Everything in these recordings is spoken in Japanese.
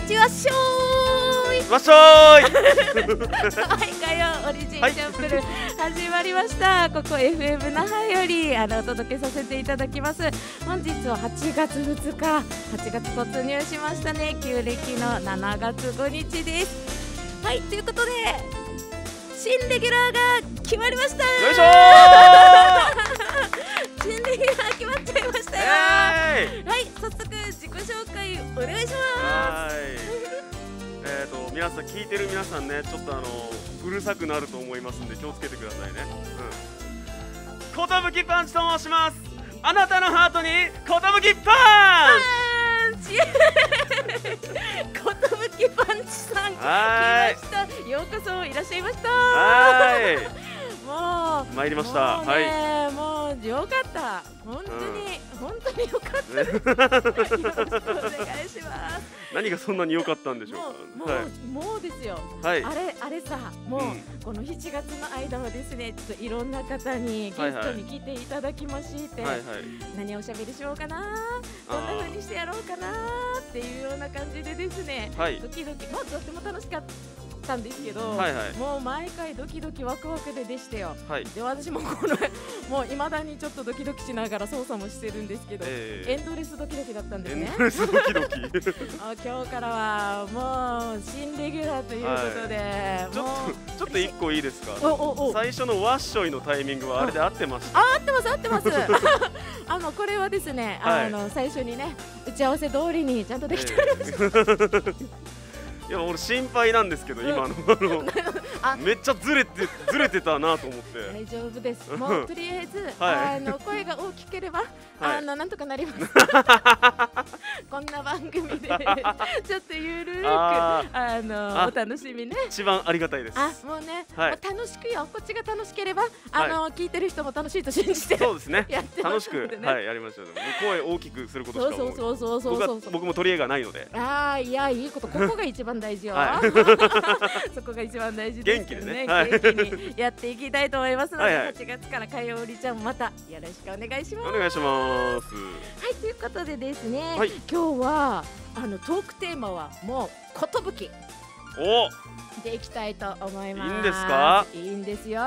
にちはしょーいわっしょーいはい火曜オリジンチャンプル、始まりました、はい、ここ FM 那覇よりあのお届けさせていただきます本日は8月2日8月突入しましたね旧暦の7月5日ですはいということで新レギュラーが決まりました 新レギュラー決まっちゃいましたよ、はい早速紹介お願いします。えっ、ー、と皆さん聞いてる皆さんねちょっとあのうるさくなると思いますんで気をつけてくださいね。うん。ことパンチと申します。あなたのハートにことぶきパンチ。ことぶきパンチさん来ました。ようこそいらっしゃいました。はい。もう参りました。はい。もうよかった。本当に、本当によかったです。よろしくお願いします。何がそんなに良かったんでしょうもう、はい、もうですよ、はい、あれあれさ、もう、この7月の間はですね、ちょっといろんな方にゲストに来ていただきまして、はいはい、何をおしゃべりしようかな、どんなふうにしてやろうかなっていうような感じでですね、はい、ドキもうとっても楽しかった。たんですけど、はいはい、もう毎回ドキドキワクワクででしたよ、はい、で私もこの もう未だにちょっとドキドキしながら操作もしてるんですけど、えー、エンドレスドキドキだったんですねドドキキ 今日からはもう新レギュラーということで、はい、ちょっとちょっと一個いいですか最初のワッショイのタイミングはあれで合ってましあ合ってます合ってます あのこれはですね、はい、あの最初にね打ち合わせ通りにちゃんとできてる、えーいや俺心配なんですけど、今のあの めっちゃずれてずれてたなと思って大丈夫ですもうとりあえず、あの声が大きければ、あのなんとかなります こんな番組でちょっとゆるくあのお楽しみね一番ありがたいですあもうね、もう楽しくよこっちが楽しければあの、聞いてる人も楽しいと信じてそうですね楽しくはいやりましょうう声大きくすることしかそうそうそうそうそう僕も取り柄がないのでああいやいいことここが一番大事よ、はい、そこが一番大事ですけね元気でね、にやっていきたいと思いますので、はいはい、8月から火曜りちゃんまたよろしくお願いしますお願いしますはいということでですね、はい、今日はあのトークテーマはもうことぶきおでいきたいと思います。いいんですか？いいんですよ、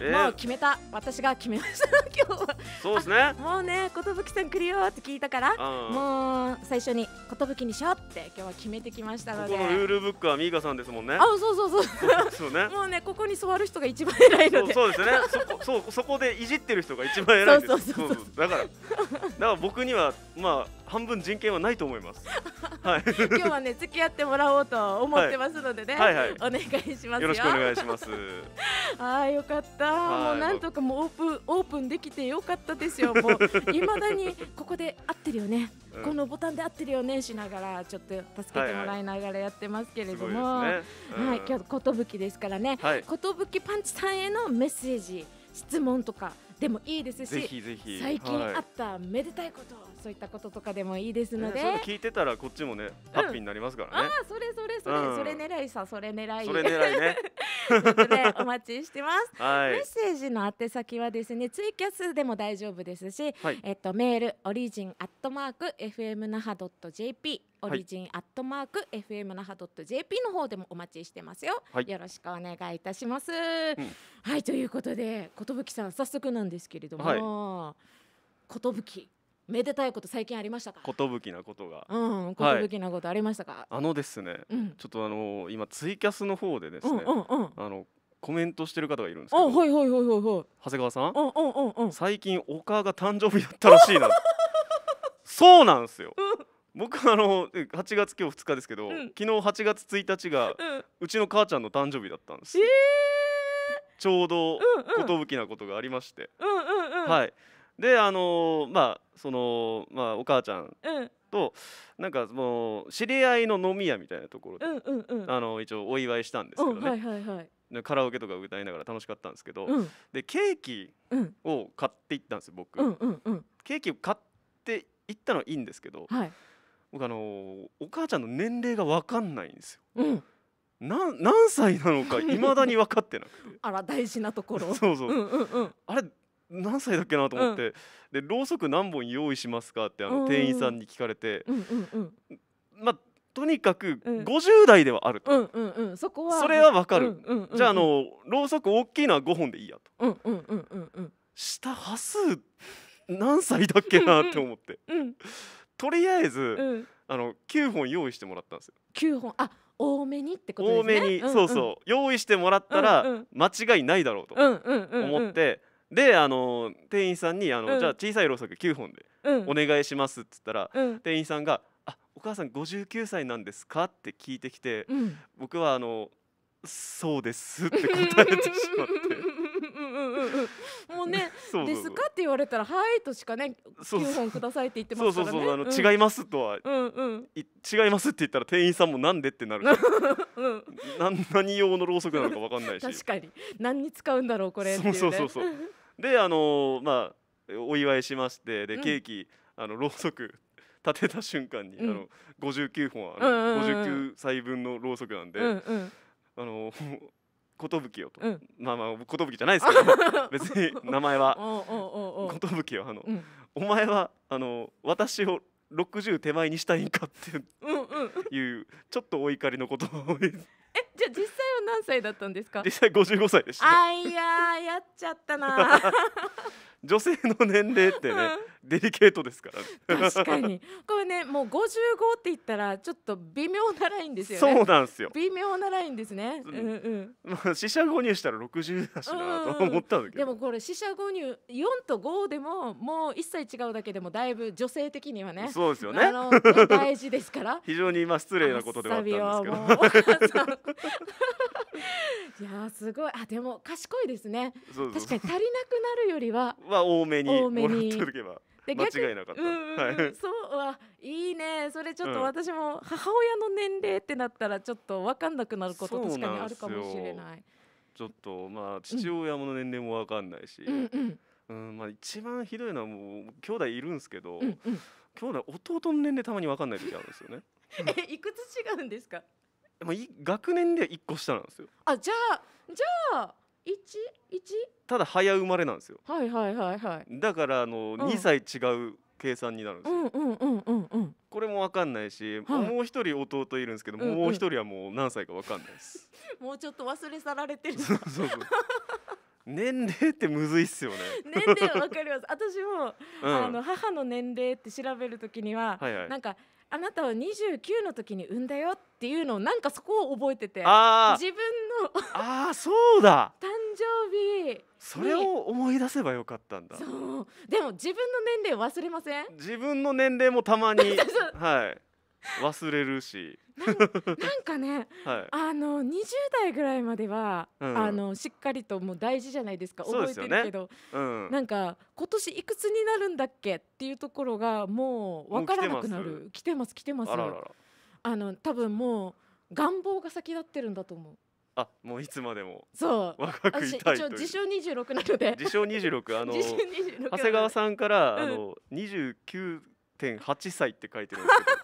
えー、もう決めた。私が決めました。今日は。そうですね。もうね、寿さん来るよって聞いたから、うん、もう最初に寿にしようって今日は決めてきましたので。ここのルールブックはミーガさんですもんね。あ、そうそうそう。そうね。もうね、ここに座る人が一番偉いので。そうですね。そこそうそこでいじってる人が一番偉いです。そうそうそうそうだからだから僕にはまあ。半分人権はないと思います。はい、今日はね付き合ってもらおうと思ってますのでね、はいはいはい、お願いしますよろしくお願いします。ああよかった、もうなんとかもうオープンオープンできてよかったですよ。もういまだにここで合ってるよね、うん、このボタンで合ってるよねしながらちょっと助けてもらいながらやってますけれども、はい、はいねうんは今日寿ですからね、寿、はい、パンチさんへのメッセージ質問とかでもいいですし最近あっためでたいこと、そういったこととかでもいいですので、えー、聞いてたらこっちもね、うん、ハッピーになりますからねあそれそれそれ、うん、それ狙いさそれ狙いそれ狙いねお待ちしてます、はい、メッセージの宛先はですねツイキャスでも大丈夫ですし、はい、えっとメールオリジンアットマーク fm 那覇ドット jp オリジンアットマーク fm 那覇ドット jp の方でもお待ちしてますよ、はい、よろしくお願いいたします、うん、はいということでことぶきさん早速なんですけれども、はい、ことぶきめでたいこと最近ありましたかきなことがうんきなことありましたか、はい、あのですね、うん、ちょっとあの今ツイキャスの方でですね、うんうんうん、あのコメントしてる方がいるんですけど、はいはいはいはいはい、長谷川さん、うんうんうんうん、最近お母が誕生日だったらしいな そうなんですよ、僕あの八月今日二日ですけど、うん、昨日八月一日が、うちの母ちゃんの誕生日だったんです、えー、ちょうど寿、うんうん、なことがありまして、うんうんうん、はいであのまあそのまあお母ちゃんうんとなんかもう知り合いの飲み屋みたいなところで、うんうんうんあの一応お祝いしたんですけどね、はいはいはいカラオケとか歌いながら楽しかったんですけど、うんでケーキを買っていったんです僕、うんうんうんケーキを買っていったのはいいんですけどはい僕あのお母ちゃんの年齢が分かんないんですようんな何歳なのかいまだに分かってなくて あら大事なところそうそう、うんうんうんあれ何歳だっけなと思って、うん、でろうそく何本用意しますかってあの店員さんに聞かれて、うんうんうん、まあとにかく50代ではあると、うんうんうん、そこはそれはわかる、うんうんうん、じゃああのろうそく大きいのは5本でいいやと、うんうんうんうんうん、下端数何歳だっけなって思って、うんうん、とりあえず、うん、あの9本用意してもらったんですよ9本あ多めにってことですね多めに、うんうん、そうそう用意してもらったら間違いないだろうと思って、うんうんうんうんであの店員さんにあの、うんじゃあ小さいろうそく9本でお願いします」っつったら、うん店員さんが「あお母さん59歳なんですか?」って聞いてきて、うん僕はあの「そうです」って答えてしまってもうね「ですか?」って言われたら「はい」としかね9本くださいって言ってますからねそうそうそうあの、うん、違いますとは、うんうん、違いますって言ったら店員さんもなんでってなる、うん、何用のろうそくなのか分かんないし確かに何に使うんだろうこれ、ね、そうそうそうそうであのー、まあお祝いしましてでケーキ、うん、あのろうそく立てた瞬間に、うん、あの59本ある、うん59歳分のろうそくなんで、うんうん、あの寿をと、うん、まあまあ寿じゃないですけど 別に名前は寿よあの、うん、お前はあの私を六十手前にしたいんかっていううんうん、ちょっとお怒りのことをえじゃあ実際は何歳だったんですか実際五十五歳でしたあいややっちゃったな 女性の年齢ってね、デリケートですから、ね、確かにこれねもう55って言ったらちょっと微妙なラインですよねそうなんですよ微妙なラインですね、うん、うんまあ四捨5入したら60だしなと思ったんだけど、うんうん、でもこれ四捨5入4と5でももう一切違うだけでもだいぶ女性的にはねそうですよね、大事ですから 非常にまあ失礼なことではあったんですけど いやすごいあでも賢いですね確かに足りなくなるよりは、まあ、多めに多めにもらっておけば間違いなかった。うんうんうん、はい。そうわいいね。それちょっと私も母親の年齢ってなったらちょっと分かんなくなること確かにあるかもしれない。ちょっとまあ父親の年齢も分かんないし、うんうんうんまあ、一番ひどいのはもう兄弟いるんですけど、うんうん、兄弟弟の年齢たまに分かんない時あるんですよね。えいくつ違うんですかまあ、学年で一個下なんですよ。あじゃあじゃあただ早生まれなんですよはいはいはいはいだからあの、う2歳違う計算になるんですよ、うんうんうんうん、これもわかんないし、はい、もう一人弟いるんですけど、うんうん、もう一人はもう何歳かわかんないです もうちょっと忘れ去られてるそうそうそう年齢ってむずいっすよね 年齢わかります。私も、うん、あの母の年齢って調べるときには、はいはい、なんかあなたは29の時に産んだよっていうのをなんかそこを覚えてて自分のああそうだ誕生日それを思い出せばよかったんだそうでも自分の年齢忘れません自分の年齢もたまに はい忘れるしなんかね、はい、あの20代ぐらいまでは、うん、あのしっかりともう大事じゃないですか覚えてるけど、ねうん、なんか今年いくつになるんだっけっていうところがもう分からなくなる来てます来てますあの多分もう願望が先立ってるんだと思う。あもういつまでもそう若くいたいという自称二十六なので自称二十六、あの長谷川さんから、うん、あの九点八歳って書いてるんですけど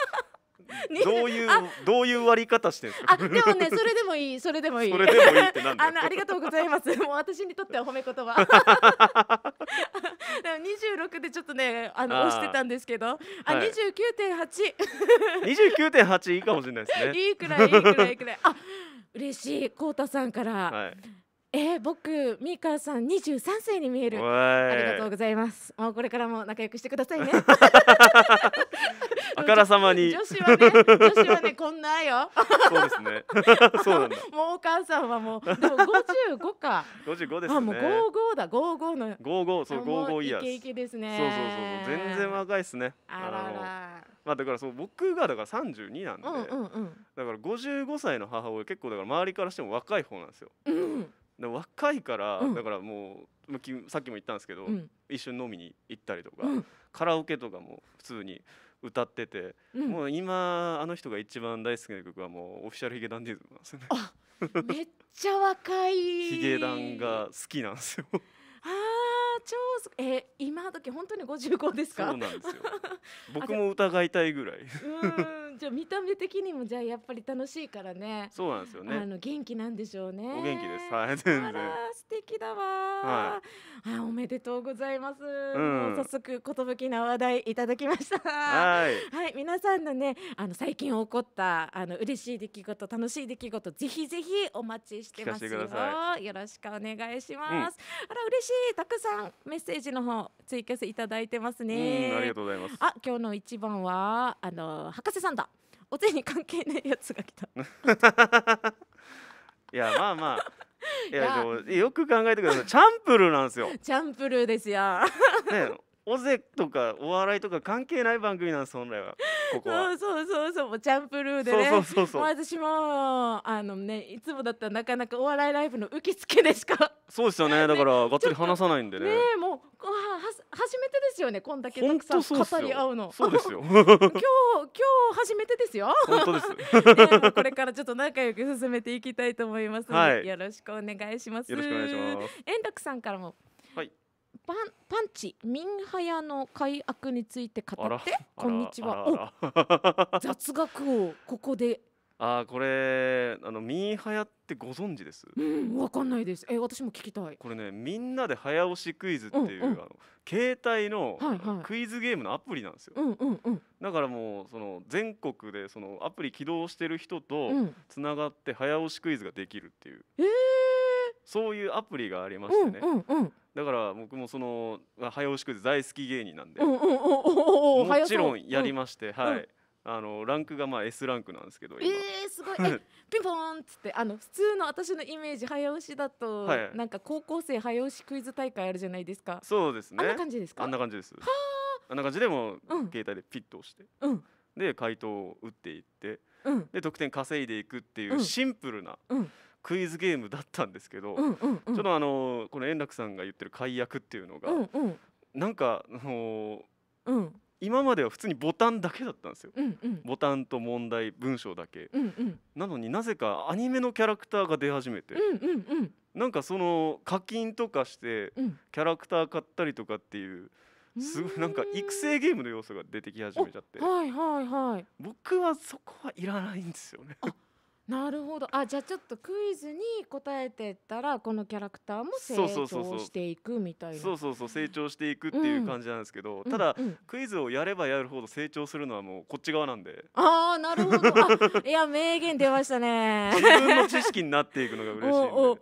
どういうどういう割り方してるあでもねそれでもいいそれでもいいあのありがとうございますもう私にとっては褒め言葉 二十六でちょっとねあの押してたんですけどあ、二十九点八。二十九点八いいかもしれないですねいいくらいいいくらいいいくらいあ嬉しいこうたさんから、はいえー、僕ミーカさん二十三歳に見える。ありがとうございます。もうこれからも仲良くしてくださいね。あからさまに。女子はね、女子はねこんなよ。そうですね。そうなもうお母さんはもうでも五十五か。五十五ですね。あもう五五だ五五の。五五そう五五イヤイケイケですね。そうそうそう全然若いですね。あらら。まあだからそう僕がだから三十二なんで、うううんんん、だから五十五歳の母親結構だから周りからしても若い方なんですよ。うん。で若いから、だからもうさっきも言ったんですけど、一緒に飲みに行ったりとか、カラオケとかも普通に歌ってて、もう今あの人が一番大好きな曲はもうオフィシャルヒゲダンディズムなんですよね。めっちゃ若いヒゲダンが好きなんですよああ超えー、今時本当に55ですかそうなんですよ 僕も疑いたいぐらいじゃ見た目的にもじゃやっぱり楽しいからね。そうなんですよね。あの元気なんでしょうね。お元気です。はい、全然。素敵だわ。はい。あ、おめでとうございます。うん、早速きな話題いただきました。はい。はい、皆さんのね、あの最近起こったあの嬉しい出来事、楽しい出来事、ぜひぜひお待ちしてますよ。よろしくお願いします。うん、あら嬉しい。たくさんメッセージの方追加していただいてますね。ありがとうございます。あ、今日の一番はあの博士さんだ。お手に関係ないやつが来た いやまあまあ いやでもよく考えてくださいチャンプルなんですよ チャンプルですよ、ね、尾瀬とかお笑いとか関係ない番組なんです本来は ここそうそうそうそうチャンプルーでねそうそうそう私もあのねいつもだったらなかなかお笑いライブの受付でしかそうですよねだからがっつり話さないんでねねもうは初めてですよねこんだけたくさん語り合うのそうですよ 今日今日初めてですよ本当です、これからちょっと仲良く進めていきたいと思いますので、はい、よろしくお願いしますよろしくお願いします円楽さんからもパンパンチミンハヤの改悪について語ってこんにちは 雑学をここで あこれあのミンハヤってご存知です？うんわかんないです。え私も聞きたい。これねみんなで早押しクイズっていう、うんうん、あの携帯の、クイズゲームのアプリなんですよ。うんうんうん、だからもうその全国でそのアプリ起動してる人とつながって早押しクイズができるっていう。うん、そういうアプリがありましてね、うんうんうん、だから僕もその早押しクイズ大好き芸人なんで、もちろんやりまして、はい。あのランクがまあ S ランクなんですけどええすごいえ ピンポンっつってあの普通の私のイメージ早押しだと、なんか高校生早押しクイズ大会あるじゃないですかそうですねあんな感じですかあんな感じですはあんな感じでも、携帯でピッと押して、うん、で回答を打っていって、うん、で得点稼いでいくっていうシンプルな、うん、うんクイズゲームだったんですけど、うんうんうん、ちょっとあのこの円楽さんが言ってる解約っていうのが、うんうん、なんかあの、うん、今までは普通にボタンだけだったんですよ、うんうん、ボタンと問題文章だけ、うんうん、なのになぜかアニメのキャラクターが出始めて、うんうんうん、なんかその課金とかしてキャラクター買ったりとかっていう。すごいなんか育成ゲームの要素が出てき始めちゃって、はいはいはい、僕はそこはいらないんですよねなるほどあじゃあちょっとクイズに答えてたらこのキャラクターも成長していくみたいなそうそうそう成長していくっていう感じなんですけど、うん、ただ、うんうん、クイズをやればやるほど成長するのはもうこっち側なんでああなるほど いや名言出ましたね自分の知識になっていくのが嬉しいお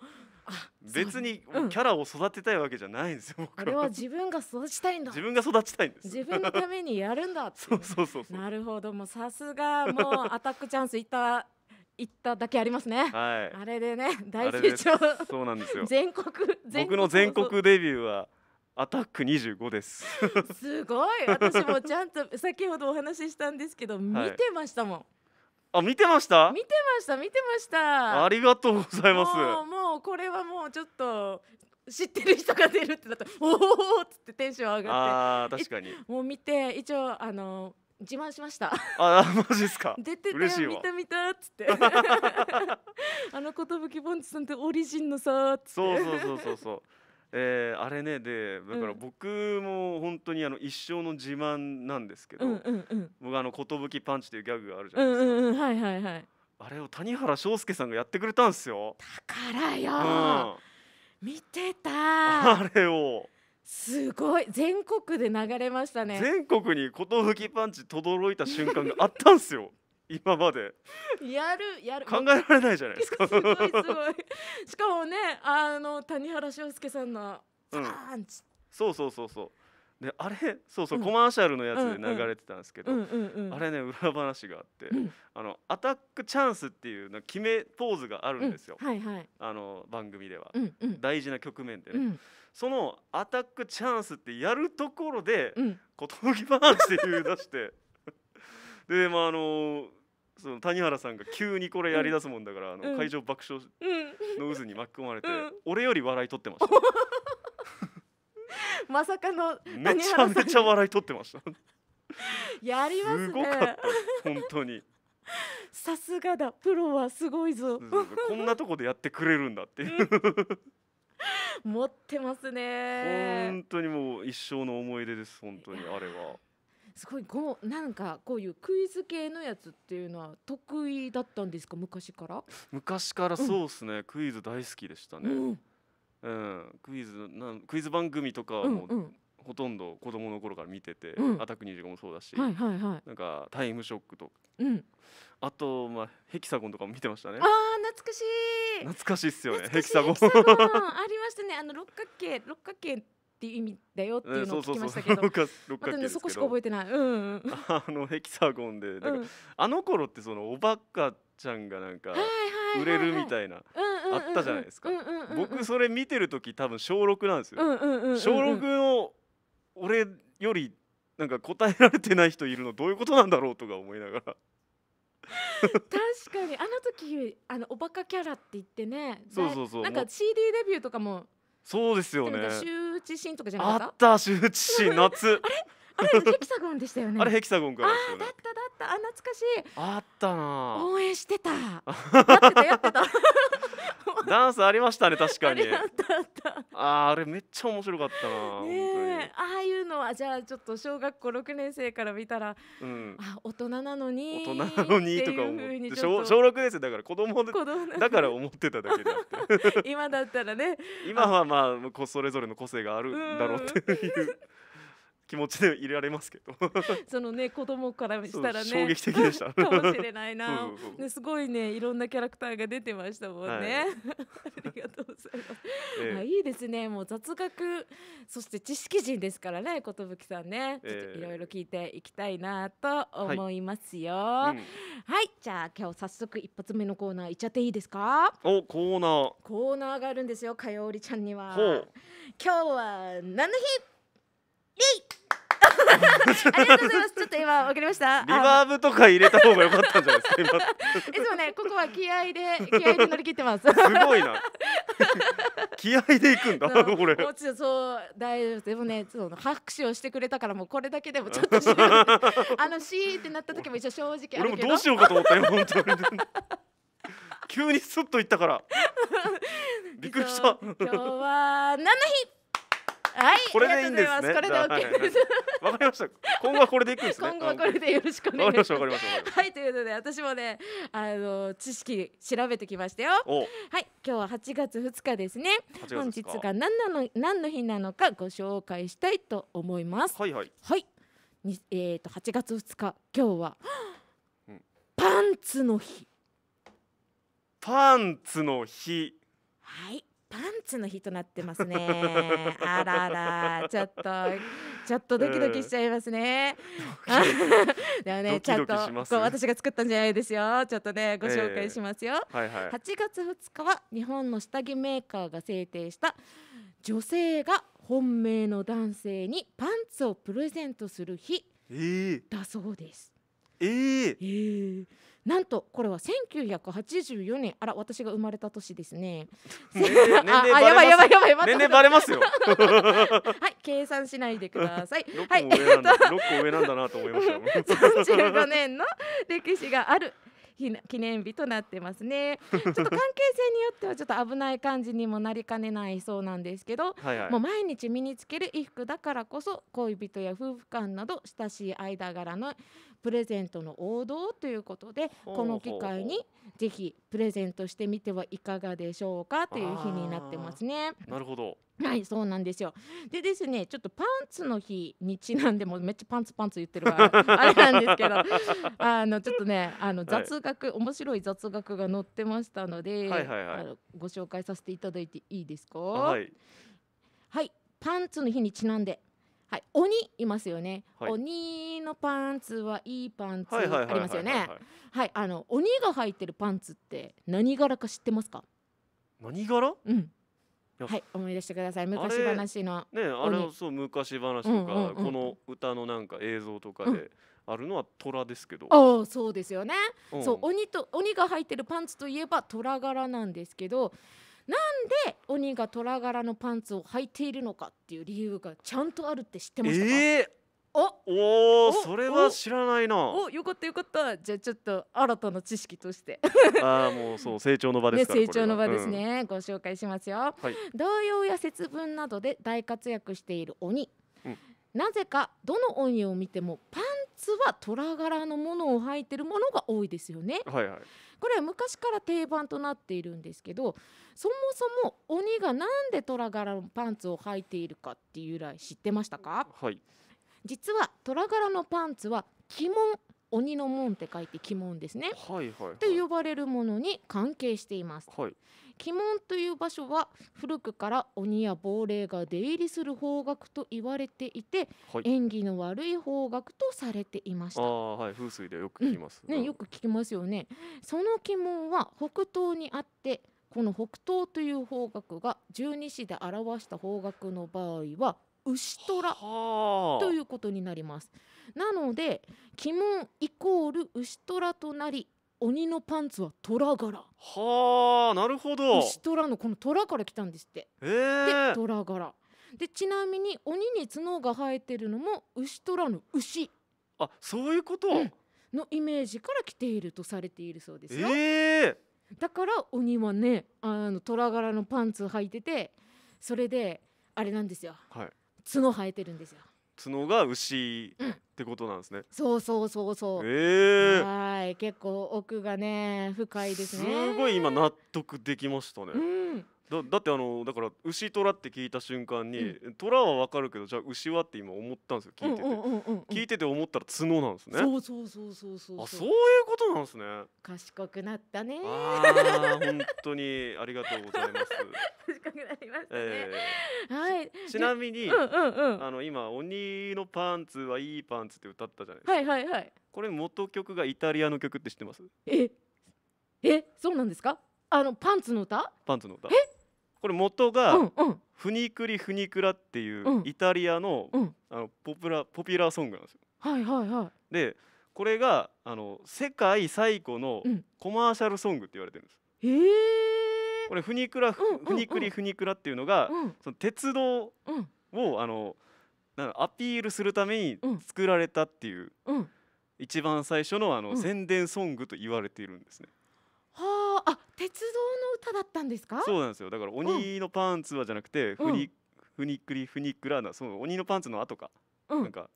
別にキャラを育てたいわけじゃないんですよ、うん、僕は。あれは自分が育ちたいんだ。自分が育ちたいんです。自分のためにやるんだって。そうそうそうそう。なるほど、もうさすがもうアタックチャンスいった行っただけありますね、はい、あれでね大成長そうなんですよ全国全僕の全国デビューはアタック25です すごい私もちゃんと先ほどお話ししたんですけど、はい、見てましたもんあ見てました見てました見てましたありがとうございますもうこれはもうちょっと知ってる人が出るってなったおおっつってテンション上がってあ確かにもう見て一応あの自慢しました。あ、マジですか。出てたよ、見た見たっつって。あの寿ボンチさんってオリジンのさっつって。そうそうそうそうそえー、あれねでだから僕も本当にあの一生の自慢なんですけど、うんうんうん、僕あの「寿パンチ」というギャグがあるじゃないですか、んはいはいはい、あれを谷原章介さんがやってくれたんですよだからよ、うん、見てたあれをすごい全国で流れましたね全国にことふきパンチ轟いた瞬間があったんですよ 今までやるやる考えられないじゃないですか すごいすごいしかもねあの谷原章介さんのパンチ、うん、そうそうそうそうであれそうそう、うん、コマーシャルのやつで流れてたんですけど、うんうん、あれね裏話があって、あのアタックチャンスっていうの決めポーズがあるんですよ、はいはい、あの番組では、うんうん、大事な局面でね、そのアタックチャンスってやるところで寿、うん、バーンって言い出して でまああのその谷原さんが急にこれやりだすもんだから、うん、あの会場爆笑の渦に巻き込まれて、うん、俺より笑い取ってました まさかのめちゃめちゃ笑い取ってました やります、ね、すごかった本当にさすがだプロはすごいぞこんなとこでやってくれるんだっていう、持ってますね本当にもう一生の思い出です本当にあれは。すごいこうなんかこういうクイズ系のやつっていうのは得意だったんですか昔から昔からそうですね、うん、クイズ大好きでしたね、うん、うん、クイズなんクイズ番組とかも、うん、ほとんど子供の頃から見てて「アタック25」もそうだし、なんか「タイムショック」とうん、あと、まあ、ヘキサゴンとかも見てましたねあー懐かしい懐かしいっすよねヘキサゴンありましたねあの六角形六角形っていう意味だよっていうのを聞きましたけど、そうそうそうまたねそこしか覚えてない、うん あのヘキサゴンでなんか、うん、あの頃ってそのおばっかちゃんがなんか売れるみたいなあったじゃないですか、僕それ見てる時多分小六なんですよ、小六の俺よりなんか答えられてない人いるのどういうことなんだろうとか思いながら確かにあの時あのおバカキャラって言ってねそうそうそうなんか CD デビューとかもそうですよね周知シーンとかじゃなかったあった周知シーン夏あれヘキサゴンでしたよねあれ ヘキサゴンから、ね、あだっただったあ懐かしいあったな応援してたやってたやってたダンスありましたね確かにあああれめっちゃ面白かったな、ね、ああいうのはじゃあちょっと小学校6年生から見たら、うん、あ大人なのに大人なのにとか思って小小6年生だから子供でだから思ってただけだって 今だったらね今はまあそれぞれの個性があるんだろうっていう気持ちでいられますけど そのね子供からしたらね衝撃的でしたかもしれないなね、すごいねいろんなキャラクターが出てましたもんね、はい、ありがとうございます、ええ、あいいですねもう雑学そして知識人ですからね寿さんねちょっといろいろ聞いていきたいなと思いますよ、はい、うんはい、じゃあ今日早速一発目のコーナーいっちゃっていいですかおコーナーコーナーがあるんですよ火曜りちゃんには今日は何の日ありがとうございます。ちょっと今わかりました。リバーブとか入れた方が良かったんじゃないですか。今いつもね、ここは気合で気合で乗り切ってます。すごいな。気合でいくんだ。これ。もちろんそう大丈夫です。でもね、その拍手をしてくれたからもうこれだけでもちょっとあのシーってなった時も一応正直あるけど。俺もどうしようかと思ったよ本当に。急にスッと行ったから。びっくりした。今日は何の日？はいこれでいいんですねこれでオッケーですわ、かりました今後はこれでいくんですね今後はこれでよろしくお願いしますわかりましたはいということで私もねあの知識調べてきましたよはい今日は8月2日ですね本日が何なの何の日なのかご紹介したいと思いますはいはいはいにえっ、ー、と8月2日今日は、うん、パンツの日パンツの日はいパンツの日となってますねあららちょっとちょっとドキドキしちゃいますね、えー、でもねちゃんとこう私が作ったんじゃないですよちょっとねご紹介しますよ、えーはいはい、月二日は日本の下着メーカーが制定した女性が本命の男性にパンツをプレゼントする日だそうです、えーえー、なんとこれは1984年あら私が生まれた年ですね。あやばいやばいやばい年齢バレますよ。はい計算しないでください。はい。六個上なんだなと思いました。三十五年の歴史がある。記念日となってますね。ちょっと関係性によってはちょっと危ない感じにもなりかねないそうなんですけど、はいはい、もう毎日身につける衣服だからこそ恋人や夫婦間など親しい間柄のプレゼントの王道ということでこの機会にぜひプレゼントしてみてはいかがでしょうかという日になってますね。なるほどはい、そうなんですよ。でですね、ちょっとパンツの日にちなんでもめっちゃパンツパンツ言ってるから あれなんですけど、あのちょっとね、あの雑学、はい、面白い雑学が載ってましたので、はいはいはい、あのご紹介させていただいていいですか？はい、はい、パンツの日にちなんではい、鬼いますよね、はい、鬼のパンツはいいパンツありますよねはいあの鬼が入ってるパンツって何柄か知ってますか何柄うんはい思い出してください昔話のねあれそう昔話とか、うんうんうん、この歌のなんか映像とかで、あるのは虎ですけど、うん、あそうですよね、うん、そう鬼と鬼が入ってるパンツといえば虎柄なんですけどなんで鬼が虎柄のパンツを履いているのかっていう理由がちゃんとあるって知ってましたか、えーおおそれは知らないなおよかったよかったじゃあちょっと新たな知識として ああもうそう成長の場ですね、成長の場ですね、うん、ご紹介しますよ、はい、童謡や節分などで大活躍している鬼、うん、なぜかどの鬼を見てもパンツは虎柄のものを履いてるものが多いですよねはいはいこれは昔から定番となっているんですけどそもそも鬼がなんで虎柄のパンツを履いているかっていう由来知ってましたか、はい、実は虎柄のパンツは鬼門鬼の門って書いて鬼門ですね、はいはいはい、って呼ばれるものに関係しています。はい鬼門という場所は古くから鬼や亡霊が出入りする方角と言われていて、はい、縁起の悪い方角とされていましたあ、はい、風水でよく聞きます、うん、ね、よく聞きますよねその鬼門は北東にあってこの北東という方角が十二支で表した方角の場合は牛虎ということになりますなので鬼門イコール牛虎となり鬼のパンツは虎柄はあなるほど牛虎のこの虎から来たんですってええー、虎柄でちなみに鬼に角が生えてるのも牛虎の牛あそういうこと、うん、のイメージから来ているとされているそうですよ、えー、だから鬼はねあの虎柄のパンツ履いててそれであれなんですよ、はい、角生えてるんですよ角が牛ってことなんですね、うん、そうそうそうそうええー、はい結構奥がね深いですねすごい今納得できましたね、うんだだってあのだから牛虎って聞いた瞬間に、うん、虎はわかるけどじゃあ牛はって今思ったんですよ聞いてて、聞いてて思ったら角なんですねそうそうそうそうそうあそういうことなんですね賢くなったねあ本当にありがとうございます 賢くなりましたね、えー、はいちなみに、うんうんうん、あの今鬼のパンツはいいパンツって歌ったじゃないですかはいはいはいこれ元曲がイタリアの曲って知ってますええそうなんですかあのパンツの歌パンツの歌えこれ元が、ふにくりふにくら」っていうイタリアのあのポピュラポピュラーソングなんですよ。はいはいはい、でこれがあの世界最古のコマーシャルソングって言われてるんです。うん、これふにくらふうん、フニクリフっていうのが、うん、その鉄道を、あのなんアピールするために作られたっていう、一番最初のあの、宣伝ソングと言われているんですね。あ鉄道の歌だったんですかそうなんですよだから鬼のパンツはじゃなくて、ふにふにくりふにくらなその鬼のパンツの後か、うん、なんか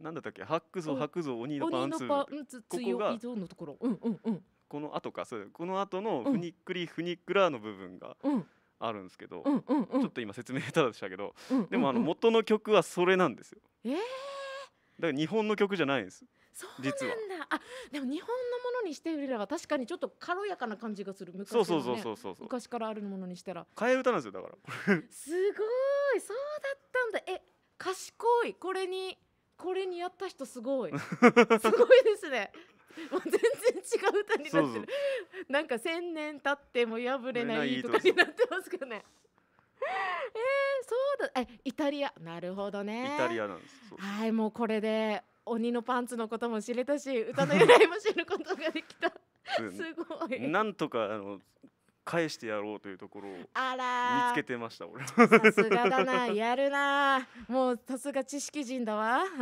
なんだったっけ白像白像鬼のパンツパンツここがのところ、うんうんうん、この後かそうこの後のふにくりふにくらの部分が、うんあるんですけど、うんうんうん、ちょっと今説明ただでしたけど、うんうんうん、でもあの元の曲はそれなんですよ。えー、だから日本の曲じゃないんです。そうなんだ。あ、でも日本のにしてみれば確かにちょっと軽やかな感じがする昔,、そうそうそうそうそう昔からあるものにしたら替え歌なんですよだからすごいそうだったんだえ賢いこれにこれにやった人すごい すごいですねもう全然違う歌になってるそうなんか千年経っても破れないとかになってますけどねえー、そうだえイタリアなるほどねイタリアなんですはいもうこれで鬼のパンツのことも知れたし歌の由来も知ることができたすごいなんとかあの返してやろうというところを見つけてました俺さすがだな やるなもうさすが知識人だわ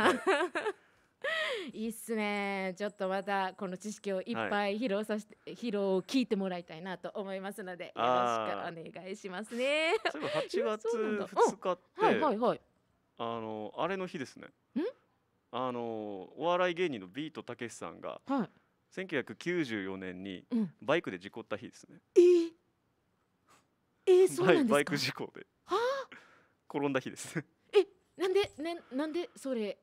いいっすねちょっとまたこの知識をいっぱい披露させて、はい、披露を聞いてもらいたいなと思いますのでよろしくお願いしますねそい8月2日って、はいはいはい、あのあれの日ですねんあのお笑い芸人のビートたけしさんが、はい、1994年にバイクで事故った日ですね、うん、えー、えー、そうなんですかバイク事故ではあ転んだ日ですえなんでななんでそれ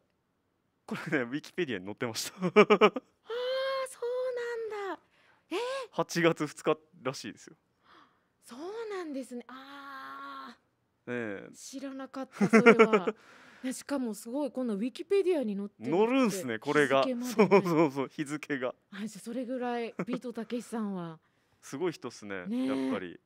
これねウィキペディアに載ってましたああそうなんだえー、8月2日らしいですよそうなんですねああ、ね、知らなかったそれは しかもすごいこのウィキペディアに載って載るんですねこれが、ね、そうそうそう日付がじゃそれぐらいビートたけしさんはすごい人っすねねやっぱり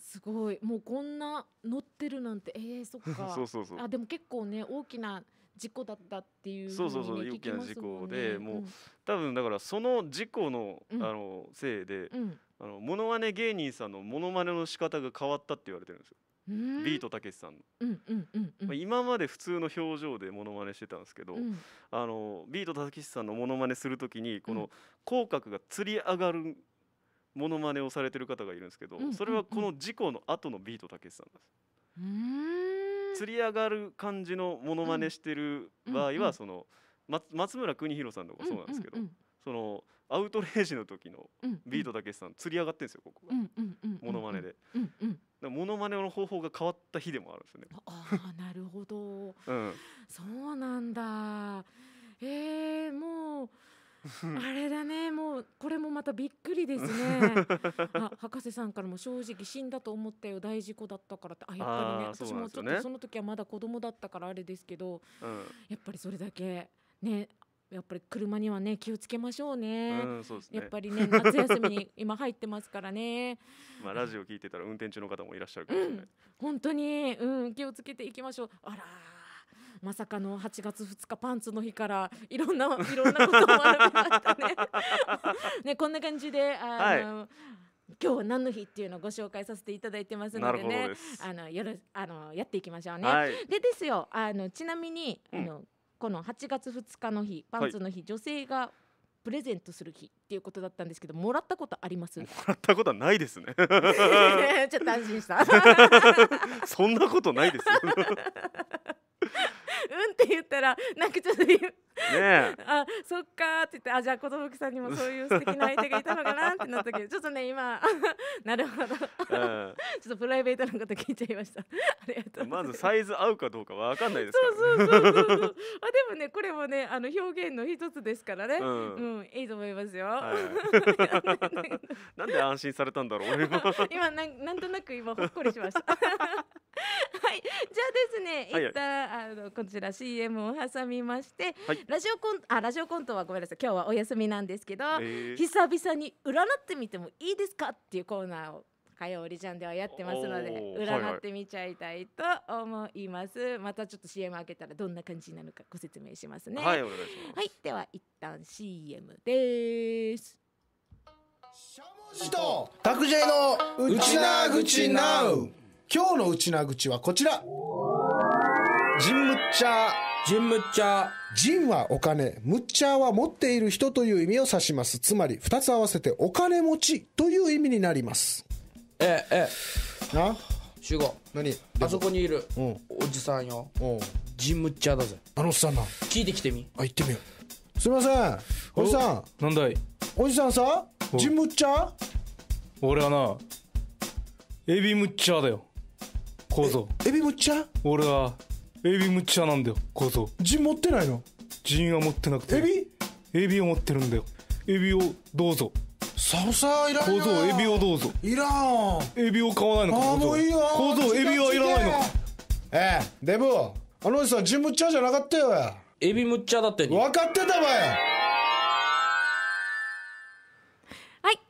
すごいもうこんな乗ってるなんてえー、そっか そうそうそうあでも結構ね大きな事故だったっていう、ね、そうそうそう大きな事故で、もう、うん、多分だからその事故の、あのせいで、うん、あのモノマネ芸人さんのモノマネの仕方が変わったって言われてるんですよビートたけしさんううんんまあ、今まで普通の表情でものまねしてたんですけど、うん、あのビートたけしさんのものまねするときにこの口角がつり上がるものまねをされてる方がいるんですけど、それはこの事故の後のビートたけしさんです。うん釣り上がる感じのものまねしてる場合はその松村邦弘さんとかそうなんですけど、そのアウトレイジの時のビートたけしさん釣り上がってるんですよここがモノマネでモノマネの方法が変わった日でもあるんですよねああなるほど、うん、そうなんだえー、もう あれだねもうこれもまたびっくりですねあ 博士さんからも正直死んだと思ったよ大事故だったからってあやっぱりね私もちょっとその時はまだ子供だったからあれですけど、うん、やっぱりそれだけねやっぱり車にはね気をつけましょうね。うん、そうですねやっぱりね夏休みに今入ってますからね。まあラジオ聞いてたら運転中の方もいらっしゃるかもしれない。うん、本当にうん気をつけていきましょう。あらまさかの8月2日パンツの日からいろんないろんなこともあるましたね。ねこんな感じであの。はい今日は何の日っていうのをご紹介させていただいてますのでねあのやるあのやっていきましょうね。はい、でですよあのちなみに、うん、あのこの8月2日の日パンツの日、はい、女性がプレゼントする日っていうことだったんですけどもらったことありますもらったことはないですね ちょっと安心した そんなことないですよ うんって言ったらなんかちょっとね あそっかって言ってあじゃあ寿さんにもそういう素敵な相手がいたのかなってなったけどちょっとね今 なるほど、うん、ちょっとプライベートなこと聞いちゃいましたありがとうままずサイズ合うかどうかわかんないですから、ね、そうそうそうそうあでもねこれもねあの表現の一つですからね、うん、うん、いいと思いますよ、はい、なんで安心されたんだろう今なんなんとなく今ほっこりしましたはいじゃあですね一旦、はいはい、あのこちら CM を挟みまして、はいラジオコント、あラジオコントはごめんなさい今日はお休みなんですけど、えー、久々に占ってみてもいいですかっていうコーナーを火曜オリジャンではやってますので占ってみちゃいたいと思います、はいはい、またちょっと CM 開けたらどんな感じになるかご説明しますねはいお願いしますはいでは一旦 CM ですしゃもじとたくじのうちなぐちなう今日のうちなぐちはこちらジムチャージンムッチャー。ジンはお金、ムッチャーは持っている人という意味を指します。つまり、二つ合わせてお金持ちという意味になります。ええ、えな集合。何あそこにいる、うん、おじさんよ。うん。ジンムッチャーだぜ。あのおっさんな。聞いてきてみ。あ、行ってみよう。すいません。おじさん。なんだいおじさんさ、ジンムッチャー俺はな、エビムッチャーだよ。構造。エビムッチャー俺は、エビむっちゃなんだよ構造陣持ってないの陣は持ってなくてエビエビを持ってるんだよエビをどうぞサウサーいらんよ構造エビをどうぞいらんエビを買わないのか構造構造エビはいらないのかええデブあのおじさん陣むっちゃじゃなかったよエビむっちゃだって分かってたばよ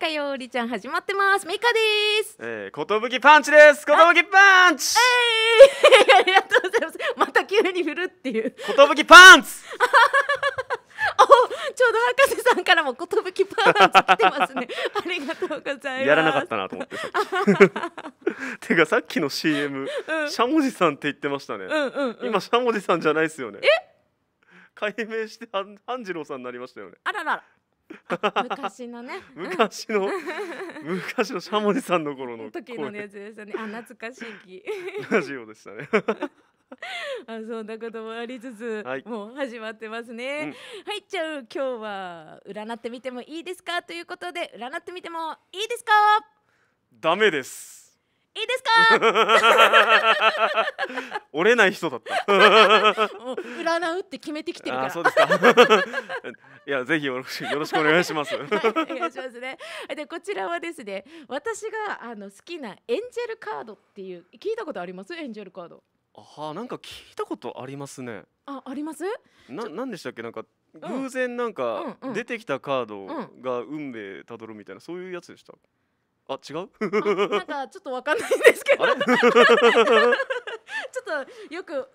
火曜りちゃん始まってますメイカですえー、ことパンチですことパンチえー、ありがとうございますまた急に振るっていうことパンツおちょうど博士さんからも寿パンツ来てますねありがとうございますやらなかったなと思っててかさっきの CM、うん、シャモジさんって言ってましたね、うんうんうん、今シャモジさんじゃないですよねえ解明して半次郎さんになりましたよねあらら 昔のね昔の昔のシャモリさんの頃の時のやつでしたねあ懐かしいラジオでしたね あそんなこともありつつ、はい、もう始まってますね、うん、はいじゃあ今日は占ってみてもいいですかということで占ってみてもいいですかダメですいいですか折れない人だった 占うって決めてきてるからそうですか いやぜひよろしよろしくお願いします、はい、お願いしますねでこちらはですね私があの好きなエンジェルカードっていう聞いたことありますエンジェルカードあなんか聞いたことありますねあありますななんでしたっけなんか偶然なんか出てきたカードが運命たどるみたいなそういうやつでした、あ違うなんかちょっとわかんないんですけど ちょっとよく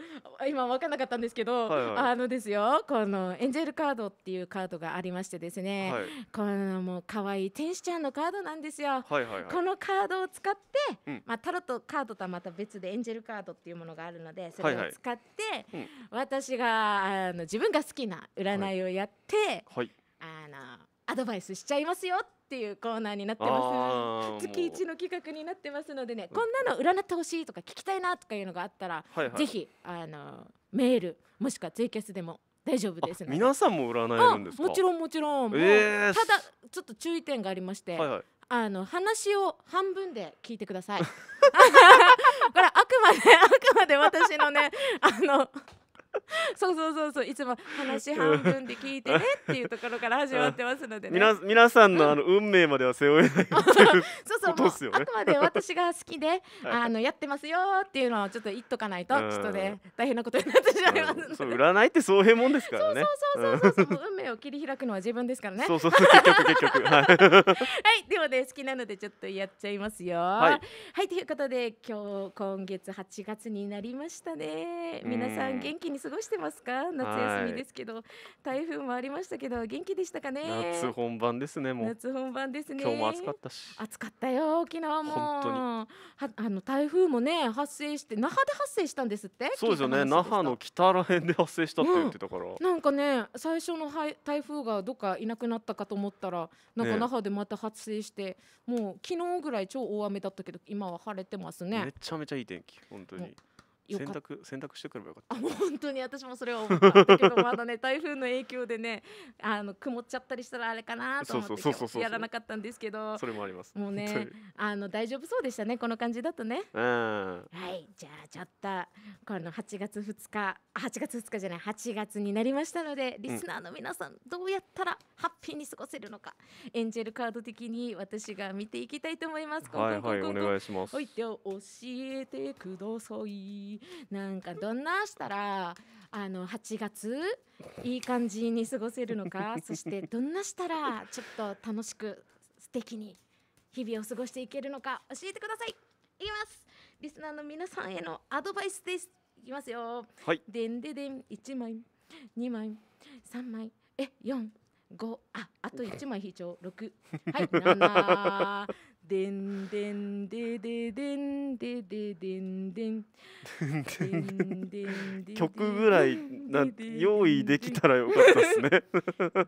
今わかんなかったんですけど、はいはい、あのですよこのエンジェルカードっていうカードがありましてですね、はい、このもう可愛い天使ちゃんのカードなんですよ、はいはいはい、このカードを使って、うん、まあ、タロットカードとはまた別でエンジェルカードっていうものがあるのでそれを使って、はいはいうん、私があの自分が好きな占いをやって、はい、あのアドバイスしちゃいますよっていうコーナーになってます月一の企画になってますのでね、こんなの占ってほしいとか聞きたいなとかいうのがあったら、はいはい、ぜひあのメールもしくはツイキャスでも大丈夫です皆さんも占えるんですもちろんもちろん、えー、ただちょっと注意点がありまして、はいはい、あの話を半分で聞いてください これあくまであくまで私のねあの そうそうそうそういつも話半分で聞いてねっていうところから始まってますのでね皆皆さんのあの運命までは背負えない そうそうすよ、ね、あくまで私が好きであのやってますよっていうのをちょっと言っとかないとちょっとね大変なことになってしまいますので占いってそういうもんですからねそうそうそうそう運命を切り開くのは自分ですからねそうそうそう結局結局 はい、ではね好きなのでちょっとやっちゃいますよはい、はい、ということで今日今月8月になりましたね皆さん元気に過ごしてますか夏休みですけど、はい、台風もありましたけど元気でしたかね夏本番ですねもう夏本番ですね今日も暑かったし暑かったよ沖縄もはあの台風もね発生して那覇で発生したんですってそうですよね那覇の北ら辺で発生したって言ってたから、うん、なんかね最初の台風がどっかいなくなったかと思ったらなんか那覇でまた発生して、ね、もう昨日ぐらい超大雨だったけど今は晴れてますねめちゃめちゃいい天気本当に。よかった選択してくればよかったあ本当に私もそれは思ったけどまだね 台風の影響でねあの曇っちゃったりしたらあれかなと思ってやらなかったんですけどそれもありますもうねあの大丈夫そうでしたねこの感じだとねはいじゃあちょっとこの8月2日8月2日じゃない8月になりましたのでリスナーの皆さん、うん、どうやったらハッピーに過ごせるのかエンジェルカード的に私が見ていきたいと思いますはいはいお願いしますはいでは教えてくださいなんかどんなしたらあの8月いい感じに過ごせるのか そしてどんなしたらちょっと楽しく素敵に日々を過ごしていけるのか教えてくださいいきますリスナーの皆さんへのアドバイスですいきますよはいでんででん1枚2枚3枚え4五ああと一枚引いち六はい七でんでんでででんでででんでん曲ぐらいなん用意できたらよかったですね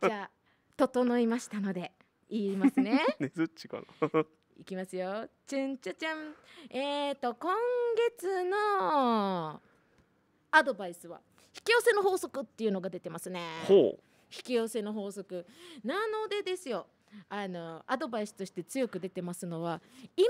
じゃあ整いましたので言いますね ねずっちかないきますよちゅんちゃちゃんえっ、ー、と今月のアドバイスは引き寄せの法則っていうのが出てますねほう引き寄せの法則なのでですよあのアドバイスとして強く出てますのは今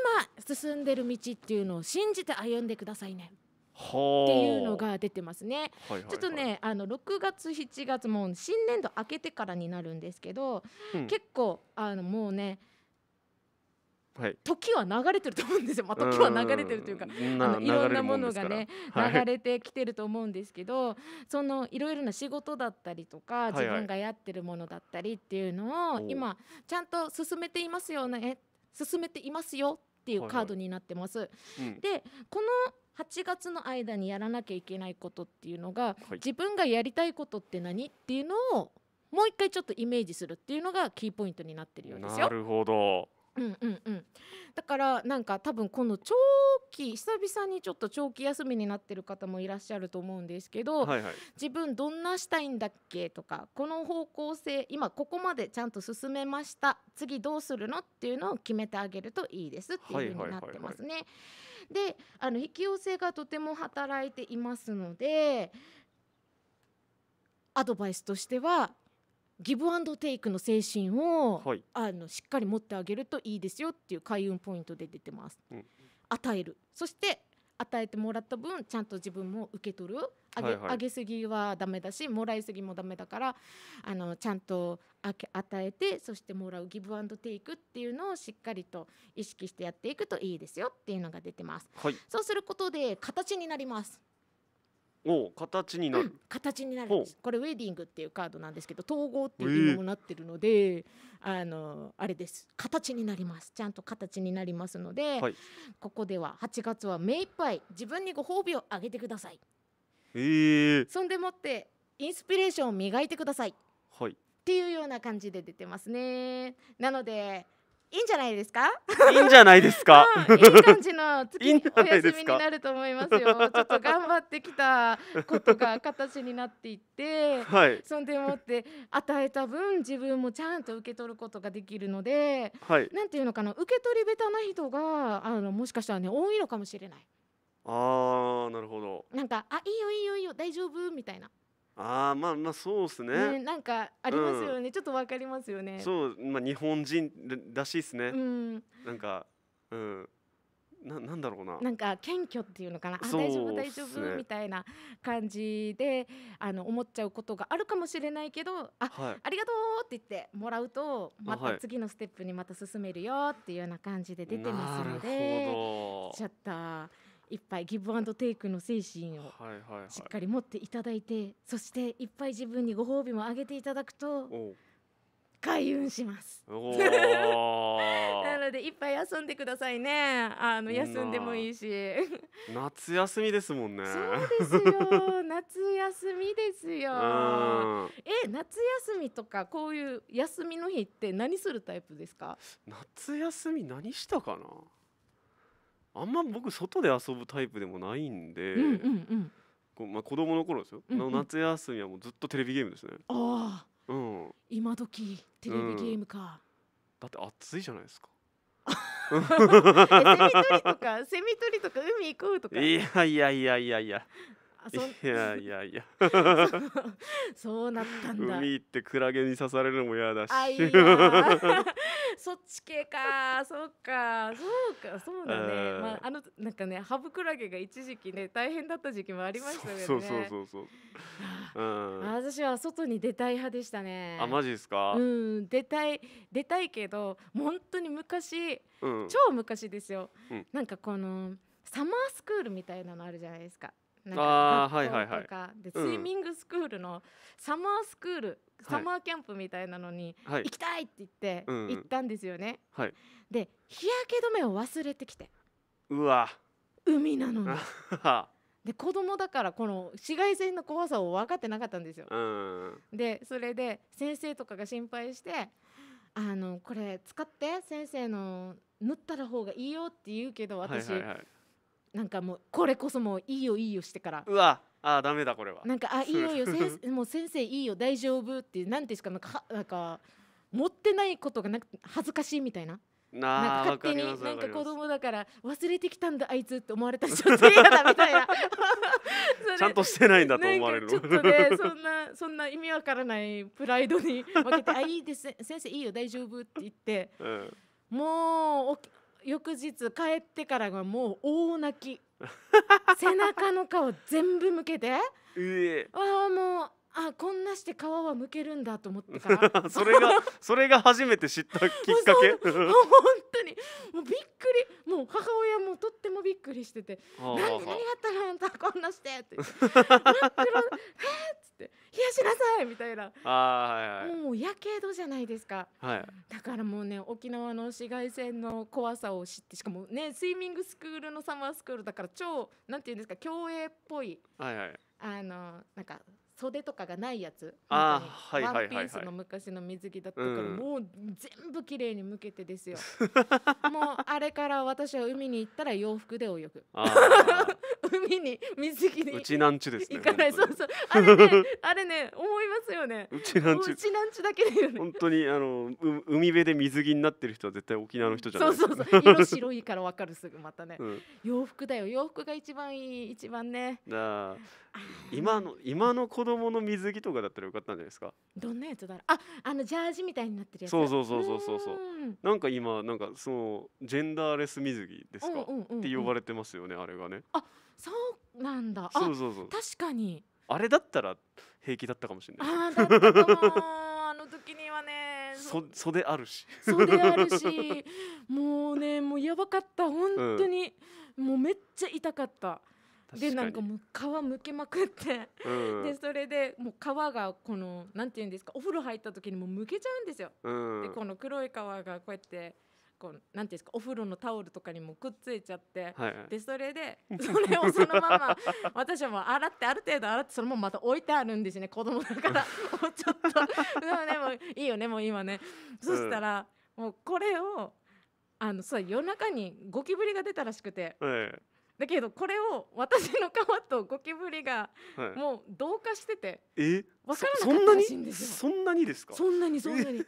進んでる道っていうのを信じて歩んでくださいね。っていうのが出てますね、はいはいはい、ちょっとねあの6月7月も新年度明けてからになるんですけど、うん、結構あのもうねはい、時は流れてると思うんですよ、まあ、時は流れてるというかあのいろんなものがね流れてきてると思うんですけど、はい、そのいろいろな仕事だったりとか自分がやってるものだったりっていうのを、今ちゃんと進めていますよね進めていますよっていうカードになってます。はいはいうん、でこの8月の間にやらなきゃいけないことっていうのが、はい、自分がやりたいことって何っていうのをもう一回ちょっとイメージするっていうのがキーポイントになってるようですよ。なるほどうんうんうん、だからなんか多分この長期久々にちょっと長期休みになってる方もいらっしゃると思うんですけど、はいはい、自分どんなしたいんだっけとかこの方向性今ここまでちゃんと進めました次どうするのっていうのを決めてあげるといいですっていう風になってますね。はいはいはいはい、であの引き寄せがとても働いていますのでアドバイスとしてはギブアンドテイクの精神を、はい、あのしっかり持ってあげるといいですよっていう開運ポイントで出てます。うん、与えるそして与えてもらった分ちゃんと自分も受け取るあげはいはい、げすぎはダメだしもらいすぎもダメだからあのちゃんと与えてそしてもらうギブアンドテイクっていうのをしっかりと意識してやっていくといいですよっていうのが出てます。はい、そうすることで形になります。お形になる、うん、形になるんですこれウェディングっていうカードなんですけど統合っていう意味もなってるので、えー、あのあれです形になりますちゃんと形になりますので、はい、ここでは8月は目いっぱい自分にご褒美をあげてください、えー、そんでもってインスピレーションを磨いてください、はい、っていうような感じで出てますねなのでいいんじゃないですか。いいんじゃないですか。いい感じの月 お休みになると思いますよ。ちょっと頑張ってきたことが形になっていって、はい、そんでもって与えた分自分もちゃんと受け取ることができるので、はい、なんていうのかな受け取り下手な人があのもしかしたらね多いのかもしれない。ああなるほど。なんかあいいよいいよいいよ大丈夫みたいな。ああまあまあそうですね、ね、なんかありますよね、うん、ちょっとわかりますよねそうまあ日本人らしいですね、うん、なんかうんななんだろうななんか謙虚っていうのかな、ね、大丈夫大丈夫みたいな感じであの思っちゃうことがあるかもしれないけどあ、はい、ありがとうって言ってもらうとまた次のステップにまた進めるよっていうような感じで出てますので、はい、ちょっと。いっぱいギブアンドテイクの精神をしっかり持っていただいて、そしていっぱい自分にご褒美もあげていただくと開運します なのでいっぱい休んでくださいねあの休んでもいいし夏休みですもんねそうですよ 夏休みですよえ夏休みとかこういう休みの日って何するタイプですか夏休み何したかなあんま僕外で遊ぶタイプでもないんで、うんうんうん、こまあ子供の頃ですよ、うんうん、夏休みはもうずっとテレビゲームですねああ、うん、今時テレビゲームか、うん、だって暑いじゃないですか セミ取りとかセミ取りとか海行こうとかいやいやいやいやいやそいやいやいや そうなったんだ海行ってクラゲに刺されるのも嫌だし そっち系かそうかそうかそうだね、あまあ、あのなんかねハブクラゲが一時期ね大変だった時期もありましたよねそうそうそうそう、うん、私は外に出たい派でしたねあマジですかうん出たい出たいけど本当に昔、うん、超昔ですよ、うん、なんかこのサマースクールみたいなのあるじゃないですかなんか学校とかでスイミングスクールのサマースクール、サマーキャンプみたいなのに行きたいって言って行ったんですよね、はい、で日焼け止めを忘れてきてうわ海なのにで子供だからこの紫外線の怖さを分かってなかったんですよ、でそれで先生とかが心配してあのこれ使って先生の塗ったら方がいいよって言うけど私、はいはいはいなんかもうこれこそもういいよいいよしてからうわあダメだこれはなんかあいいよいいよ先 もう先生いいよ大丈夫ってなんていうんですかなんかなんか持ってないことがなく恥ずかしいみたいな。な勝手になんか子供だから忘れてきたんだあいつって思われたらちょっと嫌だみたいな ちゃんとしてないんだと思われるちょっとねそんなそんな意味わからないプライドに負けて「あいいです先生いいよ大丈夫」って言って、うん、もう翌日帰ってからがもう大泣き背中の顔全部向けて、えー、わあもうあこんなして皮は剥けるんだと思ってから それがそれが初めて知ったきっかけ 本当にもうびっくりもう母親もとってもびっくりしてて「何何やったらあんたこんなして」って「真 っ黒えっ?」つって「冷やしなさい」みたいなあ、はいはい、もうやけどじゃないですか、はい、だからもうね沖縄の紫外線の怖さを知ってしかもねスイミングスクールのサマースクールだから超なんていうんですか競泳っぽい、はいはい、あのなんか袖とかがないやつあはい、はい、ワンピースの昔の水着だったから、うん、もう全部綺麗に向けてですよ もうあれから私は海に行ったら洋服で泳ぐ 海に水着にうちなんちゅです、ね、行かないそうそうあれね あれね思いますよねうちなんちゅうちなんちだけで、ね、本当にあの海辺で水着になってる人は絶対沖縄の人じゃないそうそうそう色白いからわかるすぐまたね、うん、洋服だよ洋服が一番いい一番ねあ今の今の子供の水着とかだったらよかったんじゃないですかどんなやつだろうああのジャージみたいになってるやつそうそうそうそうそうそうなんか今なんかそのジェンダーレス水着ですか、って呼ばれてますよねあれがねあそうなんだそうそうそう確かにあれだったら平気だったかもしれないあだったかもあの時にはね そ袖あるし袖あるし もうねもうやばかった本当に、うん、もうめっちゃ痛かったでなんかもう皮むけまくってでそれでもう皮がこのなんていうんですかお風呂入った時にもうむけちゃうんですよ。でこの黒い皮がこうやってこうなんていうんですかお風呂のタオルとかにもくっついちゃって、はいでそれでそれをそのまま私はもう洗ってある程度洗ってそのまままた置いてあるんですね子供だからもうちょっとでももいいよねもう今ね、そしたらもうこれをあのそう夜中にゴキブリが出たらしくて、ええ、だけどこれを私の皮とゴキブリがもう同化してて、はい、え分からなかったらしいんですよそんなにですかそんなにそんなに